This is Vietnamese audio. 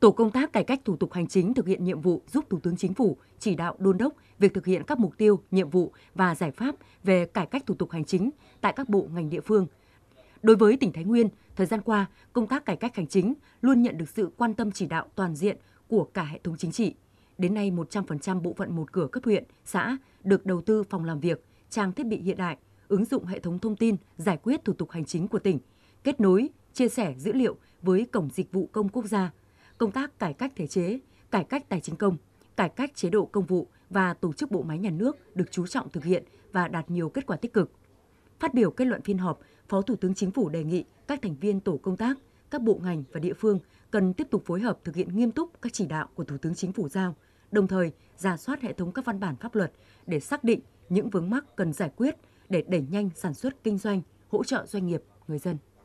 Tổ công tác cải cách thủ tục hành chính thực hiện nhiệm vụ giúp Thủ tướng Chính phủ chỉ đạo đôn đốc việc thực hiện các mục tiêu, nhiệm vụ và giải pháp về cải cách thủ tục hành chính tại các bộ ngành địa phương. Đối với tỉnh Thái Nguyên, thời gian qua, công tác cải cách hành chính luôn nhận được sự quan tâm chỉ đạo toàn diện của cả hệ thống chính trị. Đến nay, 100% bộ phận một cửa cấp huyện, xã được đầu tư phòng làm việc, trang thiết bị hiện đại, ứng dụng hệ thống thông tin giải quyết thủ tục hành chính của tỉnh, kết nối, chia sẻ dữ liệu với Cổng Dịch vụ Công Quốc gia – công tác cải cách thể chế, cải cách tài chính công, cải cách chế độ công vụ và tổ chức bộ máy nhà nước được chú trọng thực hiện và đạt nhiều kết quả tích cực. Phát biểu kết luận phiên họp, Phó Thủ tướng Chính phủ đề nghị các thành viên tổ công tác, các bộ ngành và địa phương cần tiếp tục phối hợp thực hiện nghiêm túc các chỉ đạo của Thủ tướng Chính phủ giao, đồng thời ra soát hệ thống các văn bản pháp luật để xác định những vướng mắc cần giải quyết để đẩy nhanh sản xuất kinh doanh, hỗ trợ doanh nghiệp, người dân.